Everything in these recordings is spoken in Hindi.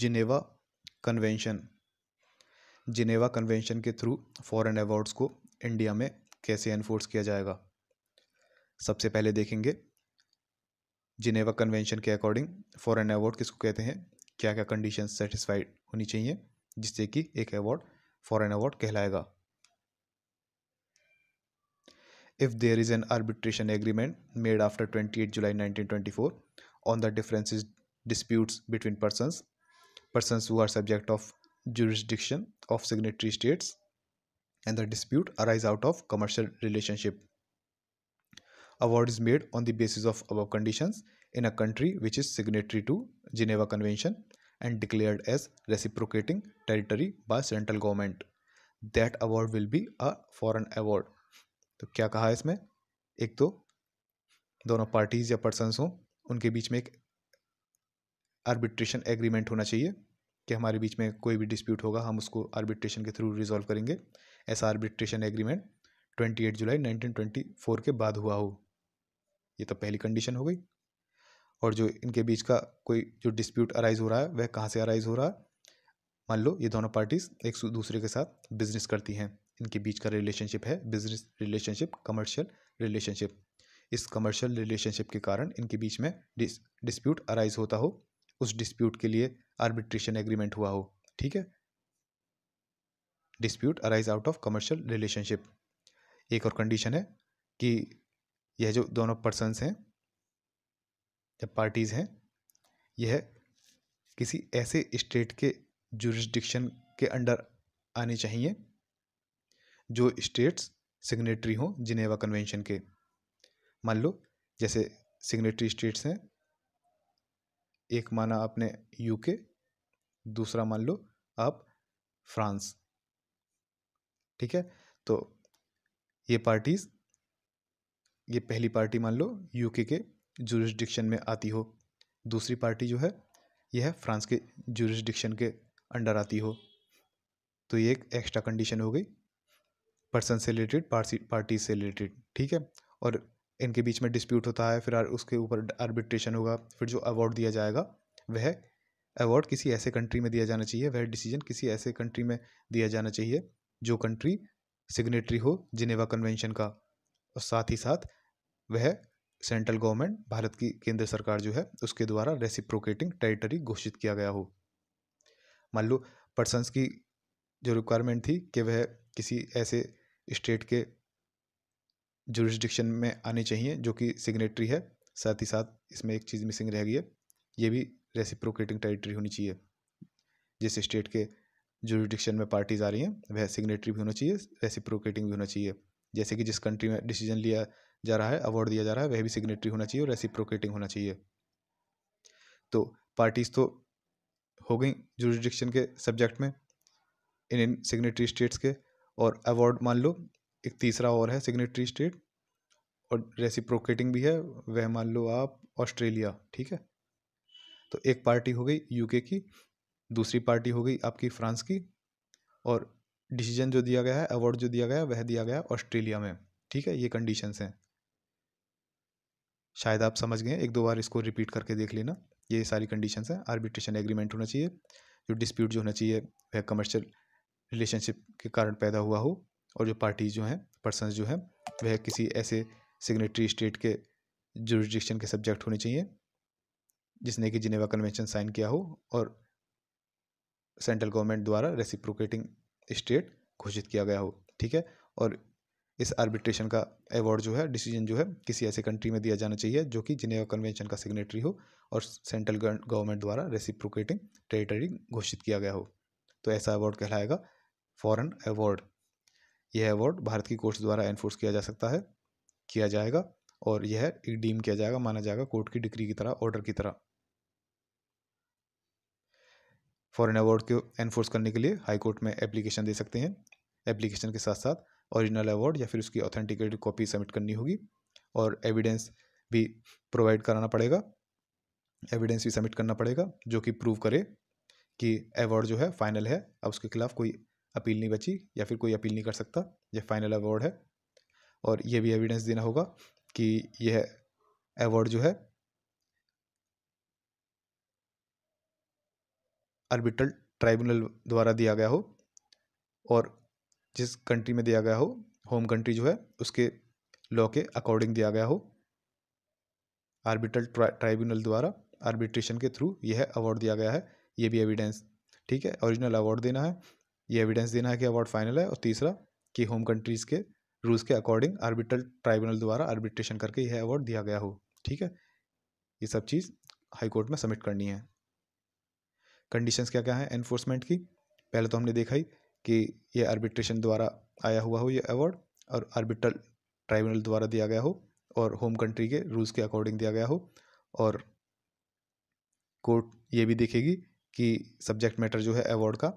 जिनेवा कन्वेंशन जिनेवा कन्वेंशन के थ्रू फॉरेन अवार्ड्स को इंडिया में कैसे एनफोर्स किया जाएगा सबसे पहले देखेंगे जिनेवा कन्वेंशन के अकॉर्डिंग फॉरेन अवार्ड किसको कहते हैं क्या क्या कंडीशन सेटिस्फाइड होनी चाहिए जिससे कि एक अवार्ड फॉरेन अवार्ड कहलाएगा if there is an arbitration agreement made after twenty July nineteen on the differences disputes between persons persons who are subject of jurisdiction of signatory states and the dispute arise out of commercial relationship. Award is made on the basis of above conditions in a country which is signatory to Geneva Convention and declared as reciprocating territory by central government. That award will be a foreign award. तो क्या कहा है इसमें एक तो दोनों पार्टीज या पर्सनस हों उनके बीच में एक आर्बिट्रेशन एग्रीमेंट होना चाहिए कि हमारे बीच में कोई भी डिस्प्यूट होगा हम उसको आर्बिट्रेशन के थ्रू रिजॉल्व करेंगे ऐसा arbitration agreement twenty eight July nineteen twenty four के बाद हुआ हो ये तो पहली कंडीशन हो गई और जो इनके बीच का कोई जो डिस्प्यूट अराइज हो रहा है वह कहाँ से अराइज हो रहा है मान लो ये दोनों पार्टीज़ एक दूसरे के साथ बिजनेस करती हैं इनके बीच का रिलेशनशिप है बिजनेस रिलेशनशिप कमर्शियल रिलेशनशिप इस कमर्शियल रिलेशनशिप के कारण इनके बीच में डिस, डिस्प्यूट अराइज होता हो उस डिस्प्यूट के लिए आर्बिट्रेशन एग्रीमेंट हुआ हो ठीक है dispute arise out of commercial relationship एक और कंडीशन है कि यह जो दोनों पर्सनस हैं या पार्टीज़ हैं यह किसी ऐसे स्टेट के जुरिस्डिक्शन के अंडर आने चाहिए जो स्टेट्स सिग्नेटरी हों जिनेवा कन्वेंशन के मान लो जैसे सिग्नेटरी स्टेट्स हैं एक माना आपने यूके दूसरा मान लो आप फ्रांस ठीक है तो ये पार्टीज़ ये पहली पार्टी मान लो यूके के जुरिस्डिक्शन में आती हो दूसरी पार्टी जो है यह है फ्रांस के जुरिस्डिक्शन के अंडर आती हो तो ये एक एक्स्ट्रा कंडीशन हो गई पर्सन से रिलेटेड पार्टी से रिलेटेड ठीक है और इनके बीच में डिस्प्यूट होता है फिर उसके ऊपर आर्बिट्रेशन होगा फिर जो अवार्ड दिया जाएगा वह अवार्ड किसी ऐसे कंट्री में दिया जाना चाहिए वह डिसीजन किसी ऐसे कंट्री में दिया जाना चाहिए जो कंट्री सिग्नेटरी हो जिनेवा कन्वेंशन का और साथ ही साथ वह सेंट्रल गवर्नमेंट भारत की केंद्र सरकार जो है उसके द्वारा रेसिप्रोकेटिंग टेरिटरी घोषित किया गया हो मान लो पर्सनस की जो रिक्वायरमेंट थी कि वह किसी ऐसे स्टेट के जुरिस्डिक्शन में आनी चाहिए जो कि सिग्नेटरी है साथ ही साथ इसमें एक चीज़ मिसिंग रह गई है ये भी रेसिप्रोकेटिंग टेरिटरी होनी चाहिए जिस स्टेट के जुरिस्डिक्शन में पार्टीज आ रही हैं वह सिग्नेटरी भी होना चाहिए रेसिप्रोकेटिंग भी होना चाहिए जैसे कि जिस कंट्री में डिसीजन लिया जा रहा है अवार्ड दिया जा रहा है वह भी सिग्नेटरी होना चाहिए और रेसिप्रोकेटिंग होना चाहिए तो पार्टीज तो हो गई जुरिस्डिक्शन के सब्जेक्ट में इन इन सिग्नेटरी स्टेट्स के और अवार्ड मान लो एक तीसरा और है सिग्नेटरी स्टेट और रेसिप्रोकेटिंग भी है वह मान लो आप ऑस्ट्रेलिया ठीक है तो एक पार्टी हो गई यूके की दूसरी पार्टी हो गई आपकी फ्रांस की और डिसीजन जो दिया गया है अवार्ड जो दिया गया वह दिया गया ऑस्ट्रेलिया में ठीक है ये कंडीशंस हैं शायद आप समझ गए एक दो बार इसको रिपीट करके देख लेना ये सारी कंडीशंस हैं आर्बिट्रेशन एग्रीमेंट होना चाहिए जो डिस्प्यूट जो होना चाहिए वह कमर्शियल रिलेशनशिप के कारण पैदा हुआ हो और जो पार्टी जो हैं पर्सन जो हैं वह किसी ऐसे सिग्नेटरी स्टेट के जुरिस्डिक्शन के सब्जेक्ट होने चाहिए जिसने कि जिनेवा कन्वेंशन साइन किया हो और सेंट्रल गवर्नमेंट द्वारा रेसिप्रोकेटिंग स्टेट घोषित किया गया हो ठीक है और इस आर्बिट्रेशन का अवार्ड जो है डिसीजन जो है किसी ऐसे कंट्री में दिया जाना चाहिए जो कि जिनेवा कन्वेंशन का सिग्नेटरी हो और सेंट्रल गवर्नमेंट द्वारा रेसिप्रोकेटिंग टेरिटरी घोषित किया गया हो तो ऐसा अवार्ड कहलाएगा फॉरेन अवार्ड यह अवार्ड भारत की कोर्ट द्वारा एनफोर्स किया जा सकता है किया जाएगा और यह डीम किया जाएगा माना जाएगा कोर्ट की डिग्री की तरह ऑर्डर की तरह फॉरेन अवार्ड को एनफोर्स करने के लिए हाई कोर्ट में एप्लीकेशन दे सकते हैं एप्लीकेशन के साथ साथ ओरिजिनल अवार्ड या फिर उसकी ऑथेंटिकेटेड कॉपी सबमिट करनी होगी और एविडेंस भी प्रोवाइड कराना पड़ेगा एविडेंस भी सबमिट करना पड़ेगा जो कि प्रूव करे कि अवार्ड जो है फाइनल है अब उसके खिलाफ कोई अपील नहीं बची या फिर कोई अपील नहीं कर सकता यह फाइनल अवार्ड है और यह भी एविडेंस देना होगा कि यह अवार्ड जो है अर्बिटल ट्राइब्यूनल द्वारा दिया गया हो और जिस कंट्री में दिया गया हो होम कंट्री जो है उसके लॉ के अकॉर्डिंग दिया गया हो आर्बिटल ट्राइब्यूनल द्वारा आर्बिट्रेशन के थ्रू यह अवार्ड दिया गया है ये भी एविडेंस ठीक है ओरिजिनल अवार्ड देना है ये एविडेंस देना है कि अवार्ड फाइनल है और तीसरा कि होम कंट्रीज़ के रूल्स के अकॉर्डिंग आर्बिट्रल ट्राइब्यूनल द्वारा आर्बिट्रेशन करके यह अवार्ड दिया गया हो ठीक है ये सब चीज़ हाई कोर्ट में सबमिट करनी है कंडीशंस क्या क्या हैं एनफोर्समेंट की पहले तो हमने देखा ही कि ये आर्बिट्रेशन द्वारा आया हुआ हो ये अवार्ड और आर्बिट्रल ट्राइब्यूनल द्वारा दिया गया हो और होम कंट्री के रूल्स के अकॉर्डिंग दिया गया हो और कोर्ट ये भी देखेगी कि सब्जेक्ट मैटर जो है अवार्ड का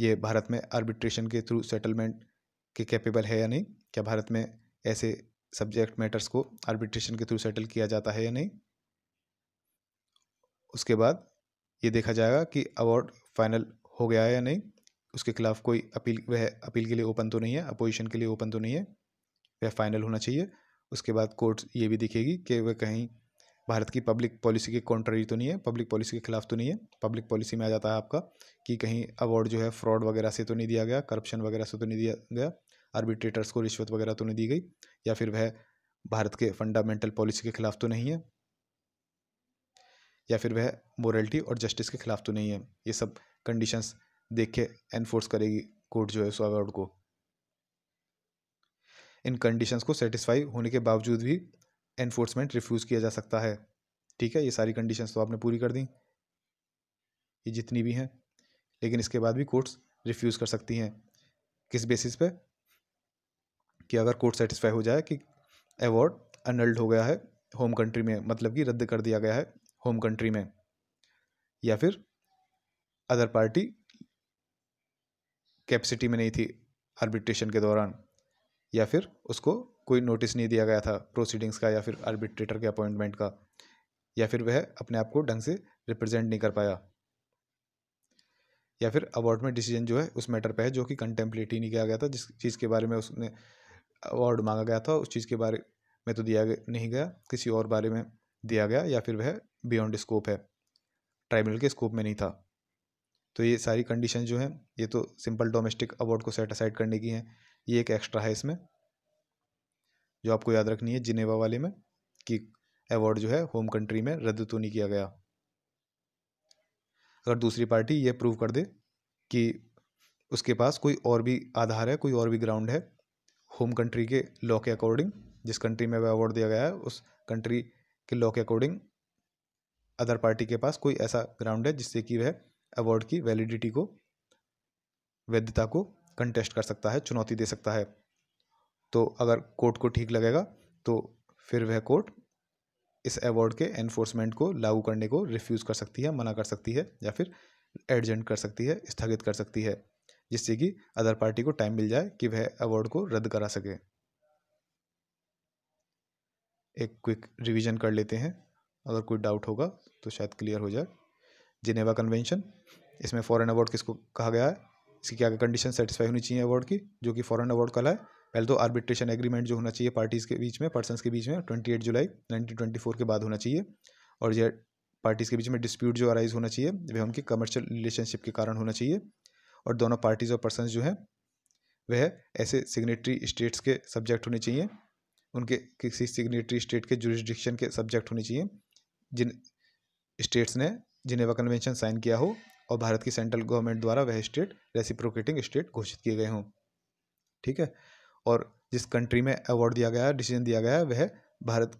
ये भारत में आर्बिट्रेशन के थ्रू सेटलमेंट के कैपेबल है या नहीं क्या भारत में ऐसे सब्जेक्ट मैटर्स को आर्बिट्रेशन के थ्रू सेटल किया जाता है या नहीं उसके बाद ये देखा जाएगा कि अवार्ड फाइनल हो गया है या नहीं उसके खिलाफ कोई अपील वह अपील के लिए ओपन तो नहीं है अपोजिशन के लिए ओपन तो नहीं है वह फाइनल होना चाहिए उसके बाद कोर्ट ये भी दिखेगी कि वह कहीं भारत की पब्लिक पॉलिसी के कॉन्ट्ररी तो नहीं है पब्लिक पॉलिसी के खिलाफ तो नहीं है पब्लिक पॉलिसी में आ जाता है आपका कि कहीं अवार्ड जो है फ्रॉड वगैरह से तो नहीं दिया गया करप्शन वगैरह से तो नहीं दिया गया आर्बिट्रेटर्स को रिश्वत वगैरह तो नहीं दी गई या फिर वह भारत के फंडामेंटल पॉलिसी के खिलाफ तो नहीं है या फिर वह मोरलिटी और जस्टिस के खिलाफ तो नहीं है ये सब कंडीशंस देख के एनफोर्स करेगी कोर्ट जो है उस अवार्ड को इन कंडीशंस को सेटिस्फाई होने के बावजूद भी एनफोर्समेंट रिफ्यूज़ किया जा सकता है ठीक है ये सारी कंडीशंस तो आपने पूरी कर दी ये जितनी भी हैं लेकिन इसके बाद भी कोर्ट्स रिफ्यूज़ कर सकती हैं किस बेसिस पे कि अगर कोर्ट सेटिस्फाई हो जाए कि अवार्ड अनल्ड हो गया है होम कंट्री में मतलब कि रद्द कर दिया गया है होम कंट्री में या फिर अदर पार्टी कैपेसिटी में नहीं थी आर्बिट्रेशन के दौरान या फिर उसको कोई नोटिस नहीं दिया गया था प्रोसीडिंग्स का या फिर आर्बिट्रेटर के अपॉइंटमेंट का या फिर वह अपने आप को ढंग से रिप्रेजेंट नहीं कर पाया या फिर अवार्ड में डिसीजन जो है उस मैटर पे है जो कि कंटेम्पलेट ही नहीं किया गया था जिस चीज़ के बारे में उसने अवार्ड मांगा गया था उस चीज़ के बारे में तो दिया गया नहीं गया किसी और बारे में दिया गया या फिर वह बियॉन्ड स्कोप है ट्राइब्यूनल के स्कोप में नहीं था तो ये सारी कंडीशन जो हैं ये तो सिंपल डोमेस्टिक अवार्ड को सेट असाइड करने की हैं ये एक एक्स्ट्रा है इसमें जो आपको याद रखनी है जिनेवा वाले में कि अवार्ड जो है होम कंट्री में रद्द तो नहीं किया गया अगर दूसरी पार्टी ये प्रूव कर दे कि उसके पास कोई और भी आधार है कोई और भी ग्राउंड है होम कंट्री के लॉ के अकॉर्डिंग जिस कंट्री में वह अवार्ड दिया गया है उस कंट्री के लॉ के अकॉर्डिंग अदर पार्टी के पास कोई ऐसा ग्राउंड है जिससे कि वह अवार्ड की वैलिडिटी को वैधता को कंटेस्ट कर सकता है चुनौती दे सकता है तो अगर कोर्ट को ठीक लगेगा तो फिर वह कोर्ट इस अवार्ड के एनफोर्समेंट को लागू करने को रिफ्यूज़ कर सकती है मना कर सकती है या फिर एडजेंट कर सकती है स्थगित कर सकती है जिससे कि अदर पार्टी को टाइम मिल जाए कि वह अवार्ड को रद्द करा सके एक क्विक रिवीजन कर लेते हैं अगर कोई डाउट होगा तो शायद क्लियर हो जाए जिनेवा कन्वेंशन इसमें फ़ॉरेन अवार्ड किसको कहा गया है इसकी क्या क्या कंडीशन सेटिस्फाई होनी चाहिए अवार्ड की जो कि फ़ॉरेन अवार्ड है पहले तो आर्बिट्रेशन एग्रीमेंट जो होना चाहिए पार्टीज़ के बीच में पर्सनस के बीच में twenty eight July nineteen twenty four के बाद होना चाहिए और यह पार्टीज़ के बीच में डिस्प्यूट जो अराइज होना चाहिए वह उनकी कमर्शियल रिलेशनशिप के कारण होना चाहिए और दोनों पार्टीज़ और पर्सन जो हैं वह ऐसे सिग्नेटरी स्टेट्स के सब्जेक्ट होने चाहिए उनके किसी सिग्नेटरी स्टेट के जुरिस्डिक्शन के सब्जेक्ट होने चाहिए जिन स्टेट्स ने जिनेवा कन्वेंशन साइन किया हो और भारत की सेंट्रल गवर्नमेंट द्वारा वह स्टेट रेसिप्रोकेटिंग स्टेट घोषित किए गए हों ठीक है और जिस कंट्री में अवार्ड दिया गया है डिसीजन दिया गया है वह भारत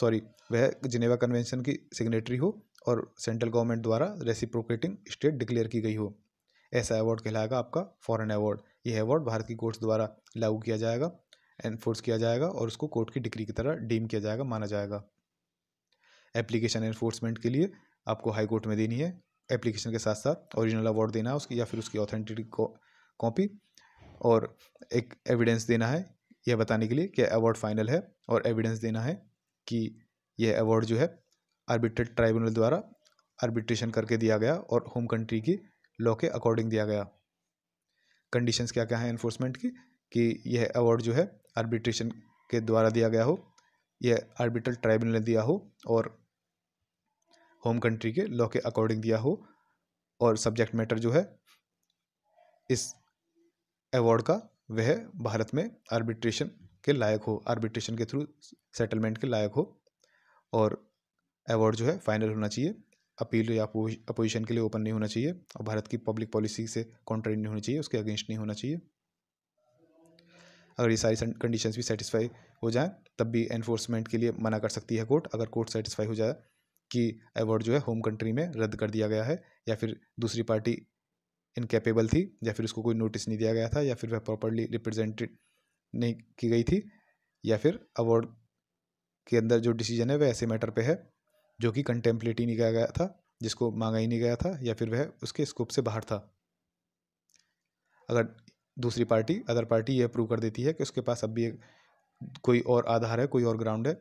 सॉरी वह जिनेवा कन्वेंशन की सिग्नेटरी हो और सेंट्रल गवर्नमेंट द्वारा रेसिप्रोकेटिंग स्टेट डिक्लेयर की गई हो ऐसा अवार्ड कहलाएगा आपका फॉरेन अवार्ड यह अवार्ड भारत की कोर्ट्स द्वारा लागू किया जाएगा एनफोर्स किया जाएगा और उसको कोर्ट की डिग्री की तरह डीम किया जाएगा माना जाएगा एप्लीकेशन एनफोर्समेंट के लिए आपको हाई कोर्ट में देनी है एप्लीकेशन के साथ साथ ओरिजिनल अवार्ड देना है उसकी या फिर उसकी ऑथेंटिक कॉपी और एक एविडेंस देना है यह बताने के लिए कि अवार्ड फाइनल है और एविडेंस देना है कि यह अवार्ड जो है आर्बिट्रेट ट्राइब्यूनल द्वारा आर्बिट्रेशन करके दिया गया और होम कंट्री की लॉ के अकॉर्डिंग दिया गया कंडीशंस क्या क्या हैं इन्फोर्समेंट की कि यह अवार्ड जो है आर्बिट्रेशन के द्वारा दिया गया हो यह आर्बिट्रल ट्राइब्यूनल ने दिया हो और होम कंट्री के लॉ के अकॉर्डिंग दिया हो और सब्जेक्ट मैटर जो है इस अवार्ड का वह भारत में आर्बिट्रेशन के लायक हो आर्बिट्रेशन के थ्रू सेटलमेंट के लायक हो और अवार्ड जो है फाइनल होना चाहिए अपील या अपोजिशन के लिए ओपन नहीं होना चाहिए और भारत की पब्लिक पॉलिसी से कॉन्ट्रेरी नहीं होनी चाहिए उसके अगेंस्ट नहीं होना चाहिए अगर ये सारी कंडीशंस भी सेटिस्फाई हो जाए तब भी एनफोर्समेंट के लिए मना कर सकती है कोर्ट अगर कोर्ट सेटिस्फाई हो जाए कि अवार्ड जो है होम कंट्री में रद्द कर दिया गया है या फिर दूसरी पार्टी इनकेपेबल थी या फिर उसको कोई नोटिस नहीं दिया गया था या फिर वह प्रॉपरली रिप्रेजेंटेड नहीं की गई थी या फिर अवार्ड के अंदर जो डिसीजन है वह ऐसे मैटर पे है जो कि कंटेम्पलेट ही नहीं किया गया था जिसको मांगा ही नहीं गया था या फिर वह उसके स्कोप से बाहर था अगर दूसरी पार्टी अदर पार्टी यह प्रूव कर देती है कि उसके पास अब भी एक कोई और आधार है कोई और ग्राउंड है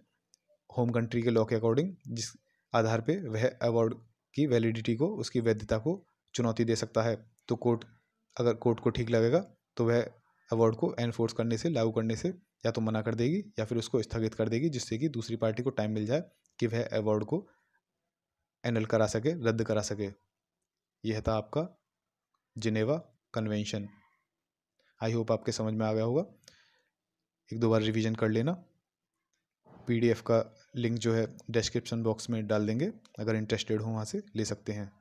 होम कंट्री के लॉ के अकॉर्डिंग जिस आधार पे वह अवार्ड की वैलिडिटी को उसकी वैधता को चुनौती दे सकता है तो कोर्ट अगर कोर्ट को ठीक लगेगा तो वह अवार्ड को एनफोर्स करने से लागू करने से या तो मना कर देगी या फिर उसको स्थगित कर देगी जिससे कि दूसरी पार्टी को टाइम मिल जाए कि वह अवार्ड को एनल करा सके रद्द करा सके यह था आपका जिनेवा कन्वेंशन आई होप आपके समझ में आ गया होगा एक दो बार रिवीजन कर लेना पीडीएफ का लिंक जो है डिस्क्रिप्शन बॉक्स में डाल देंगे अगर इंटरेस्टेड हो वहाँ से ले सकते हैं